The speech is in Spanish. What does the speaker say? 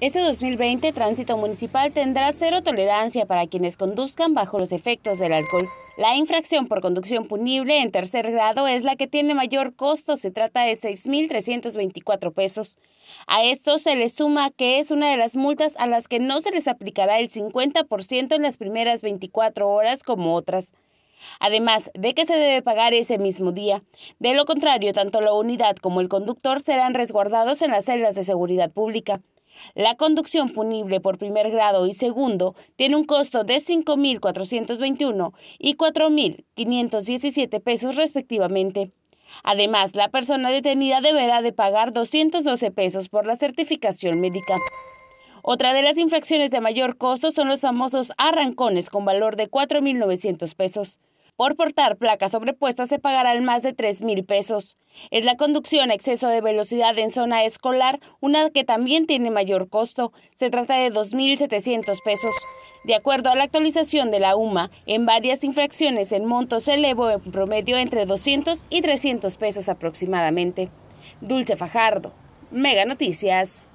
Este 2020 tránsito municipal tendrá cero tolerancia para quienes conduzcan bajo los efectos del alcohol. La infracción por conducción punible en tercer grado es la que tiene mayor costo, se trata de 6.324 pesos. A esto se le suma que es una de las multas a las que no se les aplicará el 50% en las primeras 24 horas como otras. Además de que se debe pagar ese mismo día. De lo contrario, tanto la unidad como el conductor serán resguardados en las celdas de seguridad pública. La conducción punible por primer grado y segundo tiene un costo de 5.421 y 4.517 pesos respectivamente. Además, la persona detenida deberá de pagar 212 pesos por la certificación médica. Otra de las infracciones de mayor costo son los famosos arrancones con valor de 4.900 pesos. Por portar placas sobrepuestas se pagarán más de 3.000 mil pesos. Es la conducción a exceso de velocidad en zona escolar, una que también tiene mayor costo. Se trata de 2.700 pesos. De acuerdo a la actualización de la UMA, en varias infracciones el monto se elevó en promedio entre 200 y 300 pesos aproximadamente. Dulce Fajardo, Mega Noticias.